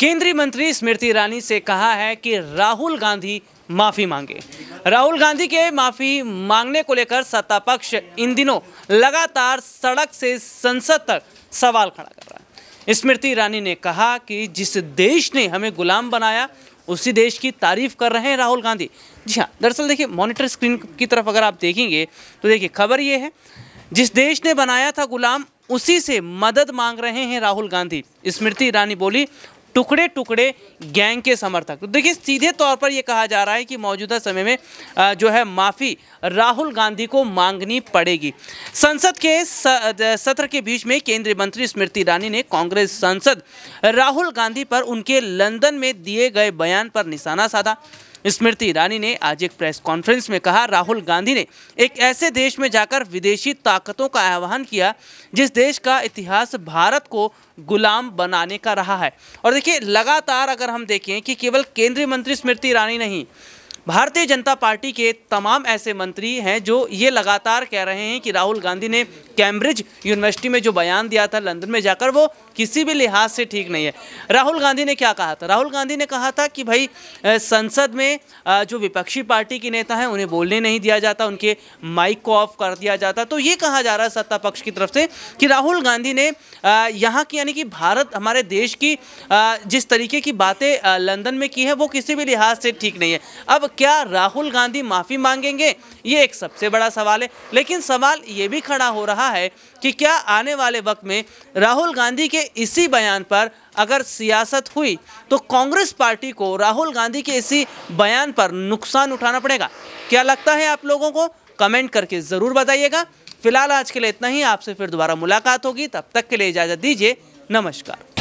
केंद्रीय मंत्री स्मृति ईरानी से कहा है कि राहुल गांधी माफ़ी मांगे राहुल गांधी के माफ़ी मांगने को लेकर सत्ता पक्ष इन दिनों लगातार सड़क से संसद तक सवाल खड़ा कर रहा है स्मृति ईरानी ने कहा कि जिस देश ने हमें गुलाम बनाया उसी देश की तारीफ कर रहे हैं राहुल गांधी जी हाँ दरअसल देखिए मॉनिटर स्क्रीन की तरफ अगर आप देखेंगे तो देखिए खबर ये है जिस देश ने बनाया था गुलाम उसी से मदद मांग रहे हैं राहुल गांधी स्मृति ईरानी बोली टुकड़े टुकड़े गैंग के समर्थक तो देखिए सीधे तौर पर यह कहा जा रहा है कि मौजूदा समय में जो है माफ़ी राहुल गांधी को मांगनी पड़ेगी संसद के सत्र के बीच में केंद्रीय मंत्री स्मृति ईरानी ने कांग्रेस सांसद राहुल गांधी पर उनके लंदन में दिए गए बयान पर निशाना साधा स्मृति ईरानी ने आज एक प्रेस कॉन्फ्रेंस में कहा राहुल गांधी ने एक ऐसे देश में जाकर विदेशी ताकतों का आह्वान किया जिस देश का इतिहास भारत को गुलाम बनाने का रहा है और देखिए देखिए लगातार अगर हम देखें कि केवल केंद्रीय मंत्री स्मृति ईरानी नहीं भारतीय जनता पार्टी के तमाम ऐसे मंत्री हैं जो ये लगातार कह रहे हैं कि राहुल गांधी ने कैम्ब्रिज यूनिवर्सिटी में जो बयान दिया था लंदन में जाकर वो किसी भी लिहाज से ठीक नहीं है राहुल गांधी ने क्या कहा था राहुल गांधी ने कहा था कि भाई संसद में जो विपक्षी पार्टी के नेता हैं उन्हें बोलने नहीं दिया जाता उनके माइक को ऑफ कर दिया जाता तो ये कहा जा रहा है सत्ता पक्ष की तरफ से कि राहुल गांधी ने यहाँ की यानी कि भारत हमारे देश की जिस तरीके की बातें लंदन में की है वो किसी भी लिहाज से ठीक नहीं है अब क्या राहुल गांधी माफ़ी मांगेंगे ये एक सबसे बड़ा सवाल है लेकिन सवाल ये भी खड़ा हो रहा है कि क्या आने वाले वक्त में राहुल गांधी के इसी बयान पर अगर सियासत हुई तो कांग्रेस पार्टी को राहुल गांधी के इसी बयान पर नुकसान उठाना पड़ेगा क्या लगता है आप लोगों को कमेंट करके ज़रूर बताइएगा फिलहाल आज के लिए इतना ही आपसे फिर दोबारा मुलाकात होगी तब तक के लिए इजाज़त दीजिए नमस्कार